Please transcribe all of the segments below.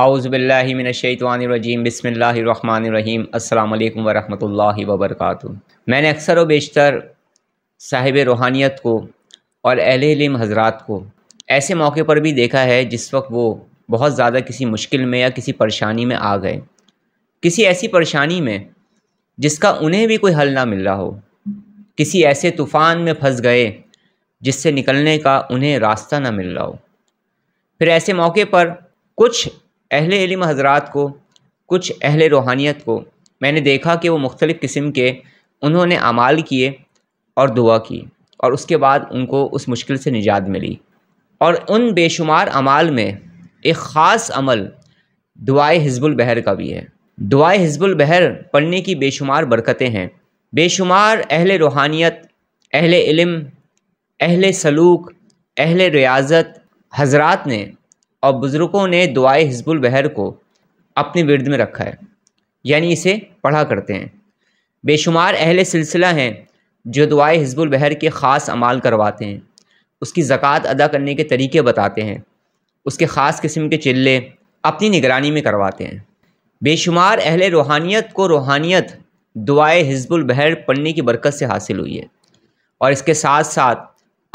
आउज़बिल्लिमिनशैतवानरजीम बसमीम अल्लाम वरहमल वबरक मैंने अक्सर व बेशतर साहिब रूहानियत को और अहल इलम हज़रा को ऐसे मौके पर भी देखा है जिस वक्त वो बहुत ज़्यादा किसी मुश्किल में या किसी परेशानी में आ गए किसी ऐसी परेशानी में जिसका उन्हें भी कोई हल ना मिल रहा हो किसी ऐसे तूफ़ान में फंस गए जिससे निकलने का उन्हें रास्ता ना मिल रहा हो फिर ऐसे मौके पर कुछ अहल इल्म हजरात को कुछ अहल रूहानियत को मैंने देखा कि वो मुख्तलिफ़ किस्म के उन्होंने अमाल किए और दुआ की और उसके बाद उनको उस मुश्किल से निजात मिली और उन बेशुमार अमाल में एक ख़ास अमल दुआए हिजबुल बहर का भी है दुआए हिजबुल बहर पढ़ने की बेशुमार बरकतें हैं बेशुमार अहले रूहानियत अहल इलम अहल सलूक अहल रियाजत हजरात ने और बुज़ुर्गों ने दुआए हिजबुल बहर को अपने विरद में रखा है यानी इसे पढ़ा करते हैं बेशुमार अहल सिलसिला हैं जो दुआए हिजबुल बहर के ख़ास अमाल करवाते हैं उसकी ज़क़़त अदा करने के तरीके बताते हैं उसके ख़ास किस्म के चिल्ले अपनी निगरानी में करवाते हैं बेशुमार अहल रूहानियत को रूहानियत दुआए हिजबुल बहर पढ़ने की बरकत से हासिल हुई है और इसके साथ साथ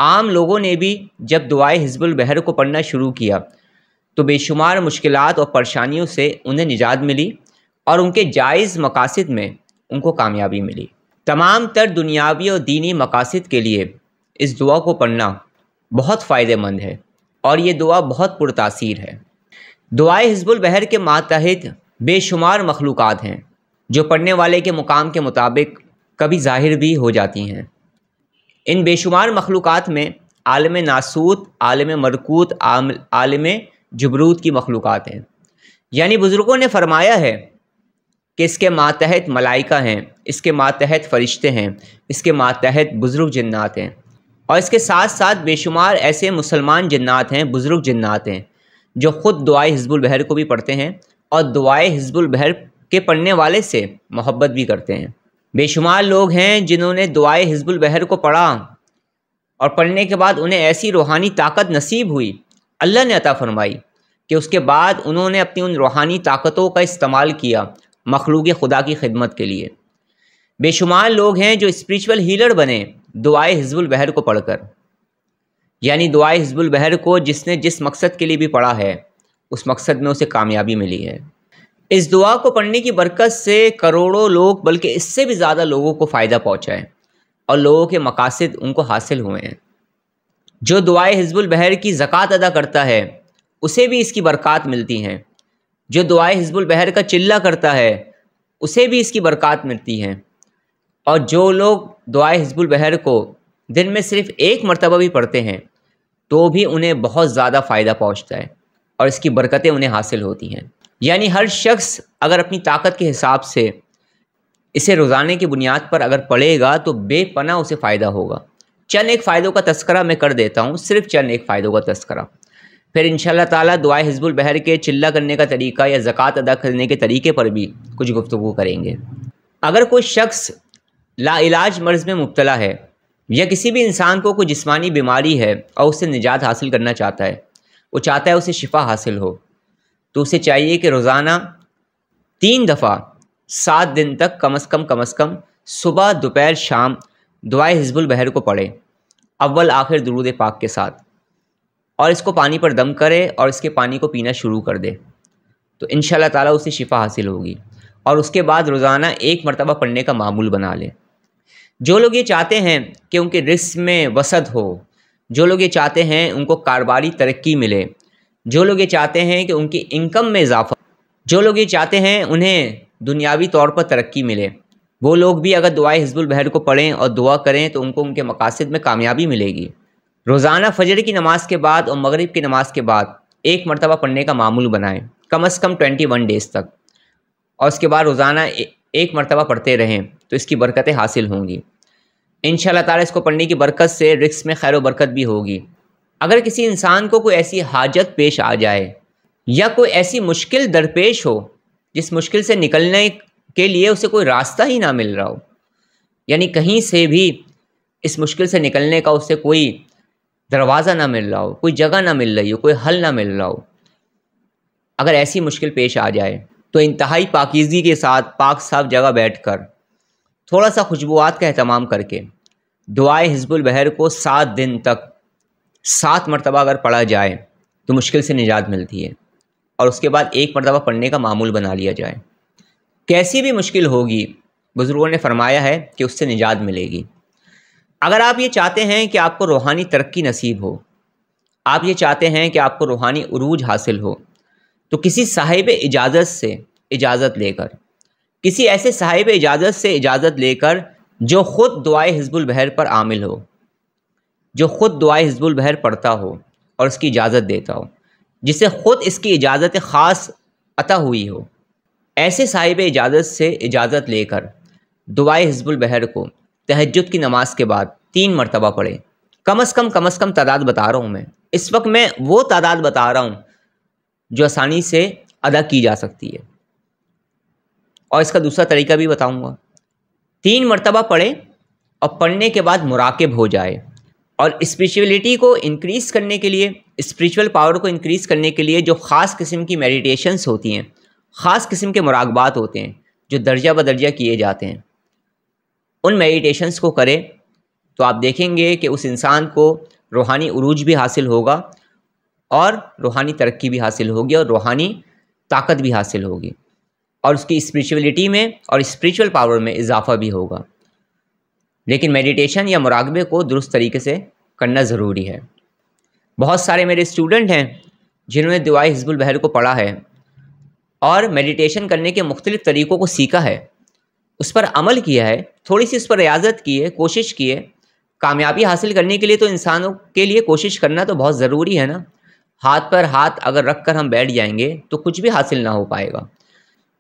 आम लोगों ने भी जब दुआए हिजबुल बहर को पढ़ना शुरू किया तो बेशुमार मुश्किल और परेशानियों से उन्हें निजात मिली और उनके जायज़ मकासद में उनको कामयाबी मिली तमाम तर दुनियावी और दीनी मकासद के लिए इस दुआ को पढ़ना बहुत फ़ायदेमंद है और ये दुआ बहुत पुरतासर है दुआ हिजबुल बहर के मातहत बेशुमार मखलूक़ हैं जो पढ़ने वाले के मुकाम के मुताबिक कभी ज़ाहिर भी हो जाती हैं इन बेशुमार मखलूक में आलम नासूत आलम मरकूत आलम जबरूत की मखलूक़ात हैं यानी बुज़ुर्गों ने फरमाया है कि इसके मातहत मलाइका हैं इसके मातहत फ़रिश्ते हैं इसके मातहत बुज़ुर्ग जन्नात हैं और इसके साथ साथ बेशुमार ऐसे मुसलमान जन्नात हैं बुज़ुर्ग जन्नात हैं जो ख़ुद दुआए हिजबुल बहर को भी पढ़ते हैं और दुआए हिजबुल बहर के पढ़ने वाले से मोहब्बत भी करते हैं बेशुमार लोग हैं जिन्होंने दुआए हिजबुल बहर को पढ़ा और पढ़ने के बाद उन्हें ऐसी रूहानी ताकत नसीब हुई अल्लाह ने अता फरमाई कि उसके बाद उन्होंने अपनी उन रूहानी ताकतों का इस्तेमाल किया मखलूक खुदा की खिदमत के लिए बेशुमार लोग हैं जो स्परिचुअल हीलर बने दुआए हिजबुल बहर को पढ़कर यानी दुआए हिजबुल बहर को जिसने जिस मकसद के लिए भी पढ़ा है उस मकसद में उसे कामयाबी मिली है इस दुआ को पढ़ने की बरकत से करोड़ों लोग बल्कि इससे भी ज़्यादा लोगों को फ़ायदा पहुँचाएँ और लोगों के मकासद उनको हासिल हुए हैं जो दुआए हिजबुल बहर की ज़क़़त अदा करता है उसे भी इसकी बरक़ात मिलती हैं जो दुआए हिजबुल बहर का चिल्ला करता है उसे भी इसकी बरक़ात मिलती हैं और जो लोग दुआए हिजबुल बहर को दिन में सिर्फ एक मरतबा भी पढ़ते हैं तो भी उन्हें बहुत ज़्यादा फ़ायदा पहुँचता है और इसकी बरकतें उन्हें हासिल होती हैं यानी हर शख्स अगर अपनी ताकत के हिसाब से इसे रोज़ाने की बुनियाद पर अगर पढ़ेगा तो बेपना उसे फ़ायदा होगा चंद एक फ़ायदों का तस्करा मैं कर देता हूँ सिर्फ चंद एक फ़ायदों का तस्करा फिर इन ताला दुआ हिजबुल बहर के चिल्ला करने का तरीका या ज़क़़त अदा करने के तरीके पर भी कुछ गुफ्तु करेंगे अगर कोई शख्स लाइलाज मर्ज़ में मुबतला है या किसी भी इंसान को कोई जिसमानी बीमारी है और उससे निजात हासिल करना चाहता है वो चाहता है उसे शिफा हासिल हो तो उसे चाहिए कि रोज़ाना तीन दफ़ा सात दिन तक कम अज़ कम कम अज़ कम सुबह दोपहर शाम दुआए हिजबुल बहर को पढ़े अव्वल आखिर दरूद पाक के साथ और इसको पानी पर दम करे और इसके पानी को पीना शुरू कर दे तो इन ताला उसे शिफा हासिल होगी और उसके बाद रोज़ाना एक मरतबा पढ़ने का मामूल बना ले जो लोग ये चाहते हैं कि उनके रिस्क में वसत हो जो लोग ये चाहते हैं उनको कारोबारी तरक्की मिले जो लोग ये चाहते हैं कि उनकी इनकम में इजाफा जो लोग ये चाहते हैं उन्हें दुनियावी तौर पर तरक्की मिले वो लोग भी अगर दुआ हिजबुल बहर को पढ़ें और दुआ करें तो उनको उनके मकासद में कामयाबी मिलेगी रोज़ाना फजर की नमाज के बाद और मगरब की नमाज के बाद एक मरतबा पढ़ने का मामूल बनाएं कम अज़ कम ट्वेंटी वन डेज़ तक और उसके बाद रोज़ाना एक मरतबा पढ़ते रहें तो इसकी बरकतें हासिल होंगी इन ताला इसको पढ़ने की बरकत से रिक्स में खैर बरकत भी होगी अगर किसी इंसान को कोई ऐसी हाजत पेश आ जाए या कोई ऐसी मुश्किल दरपेश हो जिस मुश्किल से निकलने के लिए उसे कोई रास्ता ही ना मिल रहा हो यानी कहीं से भी इस मुश्किल से निकलने का उसे कोई दरवाज़ा ना मिल रहा हो कोई जगह ना मिल रही हो कोई हल ना मिल रहा हो अगर ऐसी मुश्किल पेश आ जाए तो इंतहाई पाकिजगी के साथ पाक साफ जगह बैठ कर थोड़ा सा खुशबुआत का अहतमाम करके दुआए हिजबुल बहर को सात दिन तक सात मरतबा अगर पढ़ा जाए तो मुश्किल से निजात मिलती है और उसके बाद एक मरतबा पढ़ने का मामूल बना लिया जाए कैसी भी मुश्किल होगी बुज़ुर्गों ने फरमाया है कि उससे निजात मिलेगी अगर आप ये चाहते हैं कि आपको रूहानी तरक्की नसीब हो आप ये चाहते हैं कि आपको रूहानी उरूज हासिल हो तो किसी साहिब इजाज़त से इजाज़त लेकर किसी ऐसे साहिब इजाज़त से इजाज़त लेकर जो ख़ुद दुआए हिजबुल बहर पर आमिल हो जो ख़ुद दुआए हिजबुल बहर पढ़ता हो और उसकी इजाज़त देता हो जिसे ख़ुद इसकी इजाज़त ख़ास अता हुई हो ऐसे साहिब इजाज़त से इजाज़त लेकर दुआ हिजबुल बहर को तहजद की नमाज के बाद तीन मरतबा पढ़े कम अज़ कम कम अज़ कम तादाद बता रहा हूँ मैं इस वक्त मैं वो तादाद बता रहा हूँ जो आसानी से अदा की जा सकती है और इसका दूसरा तरीका भी बताऊँगा तीन मरतबा पढ़े और पढ़ने के बाद मुराकब हो जाए और इस्परिचुअलिटी को इनक्रीज़ करने के लिए इस्परिचुअल पावर को इनक्रीज़ करने के लिए जो ख़ास किस्म की मेडिटेशंस होती हैं ख़ास किस्म के मुराकबात होते हैं जो दर्जा ब दर्जा किए जाते हैं उन मेडिटेशंस को करें तो आप देखेंगे कि उस इंसान को रूहानी अरूज भी हासिल होगा और रूहानी तरक्की भी हासिल होगी और रूहानी ताकत भी हासिल होगी और उसकी स्पिरिचुअलिटी में और स्पिरिचुअल पावर में इजाफा भी होगा लेकिन मेडिटेशन या मुराकबे को दुरुस्त तरीके से करना ज़रूरी है बहुत सारे मेरे स्टूडेंट हैं जिन्होंने दुआई हिजबुल बहर को पढ़ा है और मेडिटेशन करने के मुख्तलिफ तरीक़ों को सीखा है उस पर अमल किया है थोड़ी सी उस पर रियाजत की है कोशिश की है कामयाबी हासिल करने के लिए तो इंसानों के लिए कोशिश करना तो बहुत ज़रूरी है ना हाथ पर हाथ अगर रख कर हम बैठ जाएंगे तो कुछ भी हासिल ना हो पाएगा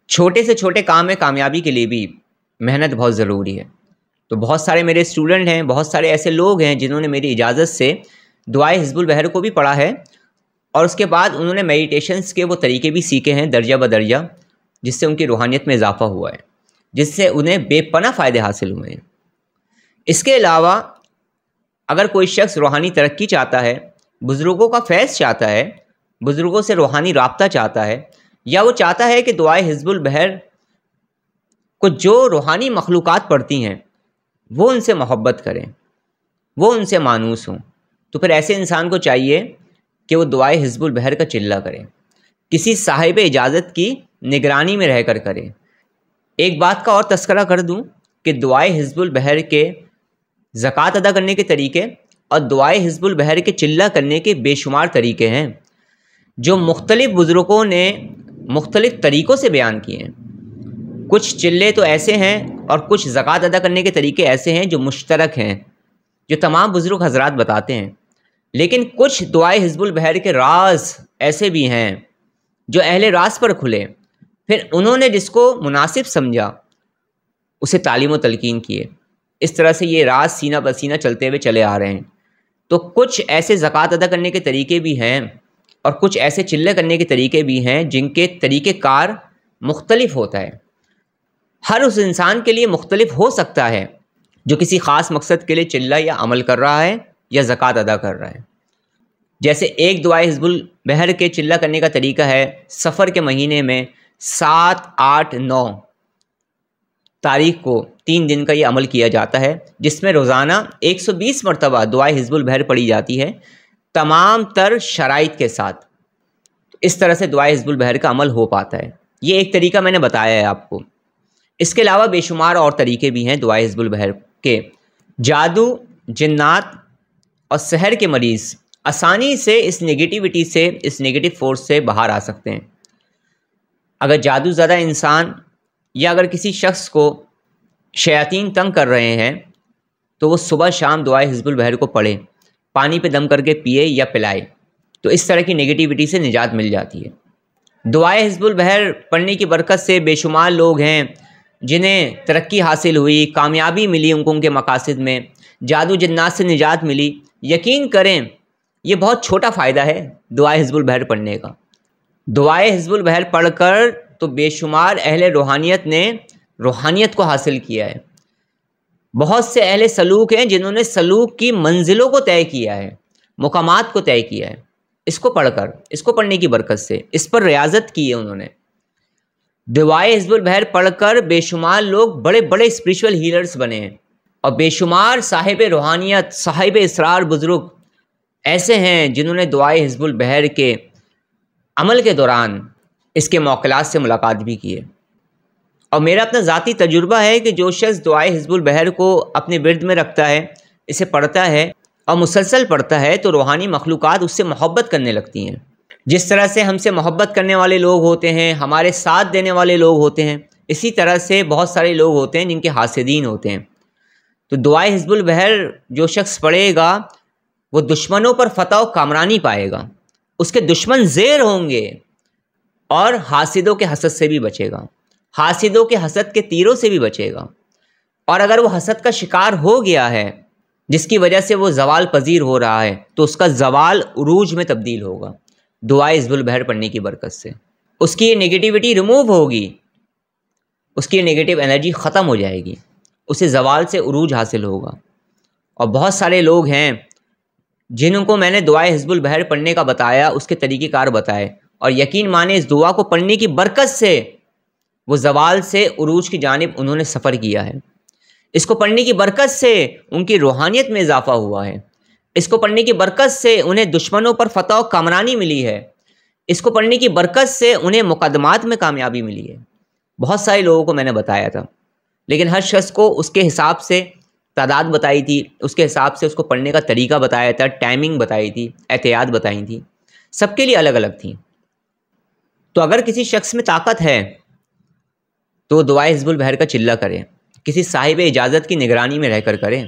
छोटे से छोटे काम में कामयाबी के लिए भी मेहनत बहुत ज़रूरी है तो बहुत सारे मेरे स्टूडेंट हैं बहुत सारे ऐसे लोग हैं जिन्होंने मेरी इजाज़त से दुआए हिजबुल बहर को भी पढ़ा है और उसके बाद उन्होंने मेडिटेशंस के वो तरीके भी सीखे हैं दर्जा बदर्जा जिससे उनकी रूहानियत में इजाफा हुआ है जिससे उन्हें बेपना फ़ायदे हासिल हुए हैं इसके अलावा अगर कोई शख्स रूहानी तरक्की चाहता है बुज़ुर्गों का फैज़ चाहता है बुज़ुर्गों से रूहानी रबता चाहता है या वो चाहता है कि दुआ हिजबुल बहर को जो रूहानी मखलूक पढ़ती हैं वो उनसे मोहब्बत करें वो उनसे मानूस हों तो फिर ऐसे इंसान को चाहिए कि वो दुआ हिजबुल बहर का चिल्ला करें किसी साहिब इजाज़त की निगरानी में रह कर करें एक बात का और तस्करा कर दूँ कि दुआ हिजबुल बहर के ज़क़़त अदा करने के तरीके और दुआ हिजबुल बहर के चिल्ला करने के बेशुमार तरीके हैं जो मुख्तलिफ़ बुज़ुर्गों ने मुख्तलिफ़ तरीक़ों से बयान किए हैं कुछ चिल्ले तो ऐसे हैं और कुछ ज़क़़त अदा करने के तरीके ऐसे हैं जो मुश्तरक हैं जो तमाम बुज़ुर्ग हजरात बताते हैं लेकिन कुछ दुआए हिजबुल बहर के राज ऐसे भी हैं जो अहले राज पर खुले फिर उन्होंने जिसको मुनासिब समझा उसे तालीम व तलकिन किए इस तरह से ये राज सीना पसीना चलते हुए चले आ रहे हैं तो कुछ ऐसे ज़क़़त अदा करने के तरीके भी हैं और कुछ ऐसे चिल्ले करने के तरीके भी हैं जिनके तरीक़ार मुख्तलिफ होता है हर उस इंसान के लिए मुख्तलिफ हो सकता है जो किसी ख़ास मकसद के लिए चिल्ला या अमल कर रहा है या ज़क़़त अदा कर रहा है जैसे एक दुआ हिजबुल बहर के चिल्ला करने का तरीका है सफ़र के महीने में सात आठ नौ तारीख को तीन दिन का ये अमल किया जाता है जिसमें रोज़ाना 120 मरतबा दुआ हिजबुल बहर पढ़ी जाती है तमाम तर शराइ के साथ इस तरह से दुआ हिजबुल बहर का अमल हो पाता है ये एक तरीका मैंने बताया है आपको इसके अलावा बेशुमार और तरीके भी हैं दुआ हिजबुल बहर के जादू जन्नात और शहर के मरीज़ आसानी से इस नेगेटिविटी से इस नेगेटिव फोर्स से बाहर आ सकते हैं अगर जादू ज़्यादा इंसान या अगर किसी शख्स को शयातीन तंग कर रहे हैं तो वो सुबह शाम दुआए हिजबुल बहर को पढ़े पानी पे दम करके पिए या पिलाए तो इस तरह की नेगेटिविटी से निजात मिल जाती है दुआए हिजबुल बहर पढ़ने की बरकत से बेशुमार लोग हैं जिन्हें तरक्की हासिल हुई कामयाबी मिली उनको उनके मकासद में जादू जन्नात से निजात मिली यकीन करें ये बहुत छोटा फ़ायदा है दुआए हिजबुल बहर पढ़ने का दुआए हिजबुल बहर पढ़कर तो बेशुमार अहल रूहानियत ने रूहानियत को हासिल किया है बहुत से अहले सलूक हैं जिन्होंने सलूक की मंजिलों को तय किया है मकामात को तय किया है इसको पढ़कर इसको पढ़ने की बरकत से इस पर रियाजत की है उन्होंने दुआए हिजबुल बहर पढ़कर बेशुमार लोग बड़े बड़े स्पिरिचुअल हीलर्स बने हैं और बेशुमार साहिब रूहानियत साहिब इसरार बुज़ुर्ग ऐसे हैं जिन्होंने दुआए हिजबुल बहर के अमल के दौरान इसके मौकलात से मुलाकात भी की है और मेरा अपना ज़ाती तजुर्बा है कि जो शख्स दुआए हिजबुल बहर को अपने विरद में रखता है इसे पढ़ता है और मुसलसल पढ़ता है तो रूहानी मखलूक उससे मोहब्बत करने लगती हैं जिस तरह से हमसे मोहब्बत करने वाले लोग होते हैं हमारे साथ देने वाले लोग होते हैं इसी तरह से बहुत सारे लोग होते हैं जिनके हासदीन होते हैं तो दुआए हिजबुल बहर जो शख्स पढ़ेगा वो दुश्मनों पर फतह कामरानी पाएगा उसके दुश्मन जेर होंगे और हासिदों के हसद से भी बचेगा हासिदों के हसद के तीरों से भी बचेगा और अगर वो हसद का शिकार हो गया है जिसकी वजह से वो जवाल पजीर हो रहा है तो उसका जवाल उरूज में तब्दील होगा दुआ इजबुल बहर पढ़ने की बरकत से उसकी ये नेगेटिविटी रिमूव होगी उसकी नेगेटिव एनर्जी ख़त्म हो जाएगी उसे जवाल से उरूज हासिल होगा और बहुत सारे लोग हैं जिनको मैंने दुआए हिजबुल बहर पढ़ने का बताया उसके तरीक़ेकार बताए और यकीन माने इस दुआ को पढ़ने की बरकत से वो जवाल से उरूज की जानब उन्होंने सफ़र किया है इसको पढ़ने की बरकत से उनकी रूहानियत में इजाफ़ा हुआ है इसको पढ़ने की बरकत से उन्हें दुश्मनों पर फतह कामरानी मिली है इसको पढ़ने की बरकत से उन्हें मुकदमात में कामयाबी मिली है बहुत सारे लोगों को मैंने बताया था लेकिन हर शख्स को उसके हिसाब से तादाद बताई थी उसके हिसाब से उसको पढ़ने का तरीका बताया था टाइमिंग बताई थी एहतियात बताई थी सबके लिए अलग अलग थी तो अगर किसी शख्स में ताकत है तो दुआ हिजबुल बहर का चिल्ला करें किसी साहिब इजाज़त की निगरानी में रहकर करें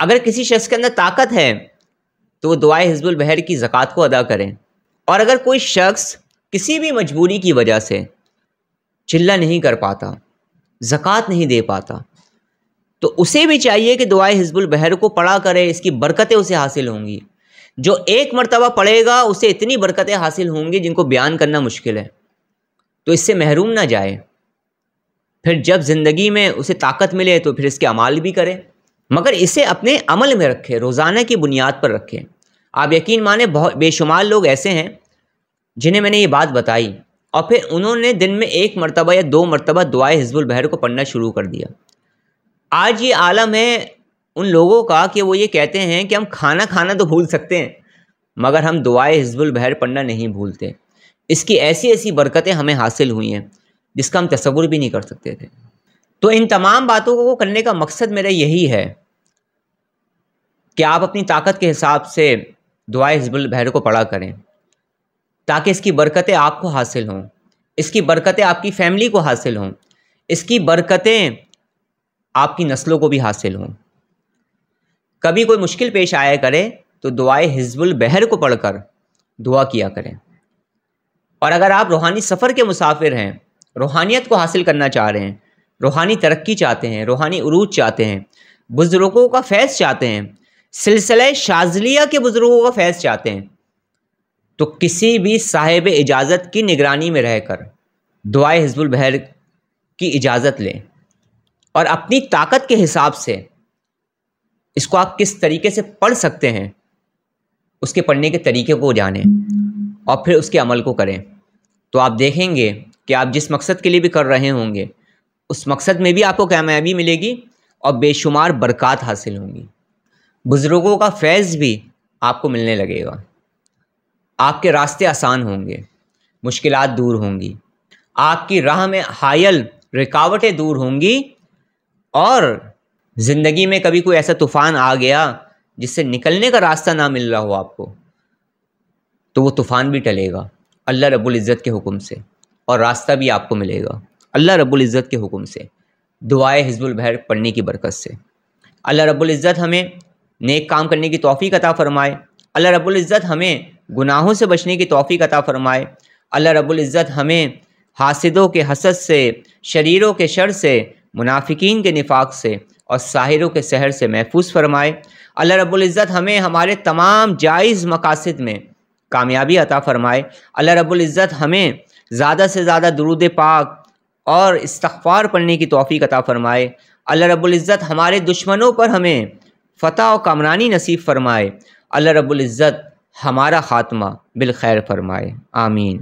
अगर किसी शख्स के अंदर ताकत है तो वो दुआ हिजबुल बहर की ज़क़़त को अदा करें और अगर कोई शख्स किसी भी मजबूरी की वजह से चिल्ला नहीं कर पाता ज़क़़त नहीं दे पाता तो उसे भी चाहिए कि दुआए हिजबुल बहर को पढ़ा करे इसकी बरकतें उसे हासिल होंगी जो एक मरतबा पढ़ेगा उसे इतनी बरकतें हासिल होंगी जिनको बयान करना मुश्किल है तो इससे महरूम ना जाए फिर जब ज़िंदगी में उसे ताकत मिले तो फिर इसके अमाल भी करें मगर इसे अपने अमल में रखें रोज़ाना की बुनियाद पर रखें आप यकीन माने बहुत बेशुमार लोग ऐसे हैं जिन्हें मैंने ये बात बताई और फिर उन्होंने दिन में एक मरतबा या दो मरतबा दुआए हिजबुल बहर को पढ़ना शुरू कर दिया आज ये आलम है उन लोगों का कि वो ये कहते हैं कि हम खाना खाना तो भूल सकते हैं मगर हम दुआए हिजबुल बहर पढ़ना नहीं भूलते इसकी ऐसी ऐसी बरकतें हमें हासिल हुई हैं जिसका हम तस्वुर भी नहीं कर सकते थे तो इन तमाम बातों को करने का मकसद मेरा यही है कि आप अपनी ताकत के हिसाब से दुआ हिजबुल बहर को पढ़ा करें ताकि इसकी बरकतें आपको हासिल हों इसकी बरकतें आपकी फैमिली को हासिल हों इसकी बरकतें आपकी नस्लों को भी हासिल हों कभी कोई मुश्किल पेश आया करे तो दुआए हिजबुल बहर को पढ़कर दुआ किया करें और अगर आप रूहानी सफ़र के मुसाफिर हैं रूहानियत को हासिल करना चाह रहे हैं रूहानी तरक्की चाहते हैं रूहानी अरूज चाहते हैं बुज़ुर्गों का फैज़ चाहते हैं सिलसिले शाजलिया के बुज़ुर्गों का फैज़ चाहते हैं तो किसी भी साहिब इजाज़त की निगरानी में रहकर दुआए हिजबुल बहर की इजाज़त लें और अपनी ताकत के हिसाब से इसको आप किस तरीके से पढ़ सकते हैं उसके पढ़ने के तरीके को जानें और फिर उसके अमल को करें तो आप देखेंगे कि आप जिस मकसद के लिए भी कर रहे होंगे उस मकसद में भी आपको कामयाबी मिलेगी और बेशुमार बरक़ात हासिल होंगी बुज़ुर्गों का फैज़ भी आपको मिलने लगेगा आपके रास्ते आसान होंगे मुश्किल दूर होंगी आपकी राह में हायल रुकावटें दूर होंगी और ज़िंदगी में कभी कोई ऐसा तूफ़ान आ गया जिससे निकलने का रास्ता ना मिल रहा हो आपको तो वो तूफ़ान भी टलेगा अल्लाह रब्बुल इज़्ज़त के हुक्म से और रास्ता भी आपको मिलेगा अल्लाह रब्बुल इज़्ज़त के हुक्म से दुआए हिजबुल बहर पढ़ने की बरकत से अल्लाह रब्बुल इज़्ज़त हमें नेक काम करने की तोफ़ी अता फ़रमाए अल्लाह रब्बुल इज़्ज़त हमें गुनाहों से बचने की तोफ़ी अता फ़रमाए अल्लाह इज़्ज़त हमें हासिदों के हसद से शरीरों के शर से मुनाफिकीन के निफाक से और साहिरों के शहर से महफूज फरमाए अल्लाह इज़्ज़त हमें हमारे तमाम जायज़ मकासद में कामयाबी अता फ़रमाए अल्लाह इज़्ज़त हमें ज़्यादा से ज़्यादा दरूद पाक और इस्तफ़ार पढ़ने की तोफ़ी अता फ़रमाए अल्लाह इज़्ज़त हमारे दुश्मनों पर हमें फ़तह और कामरानी नसीब फरमाए अल्लाह रबुल्ज़त हमारा ख़ात्मा बिल खैर फरमाए आमीन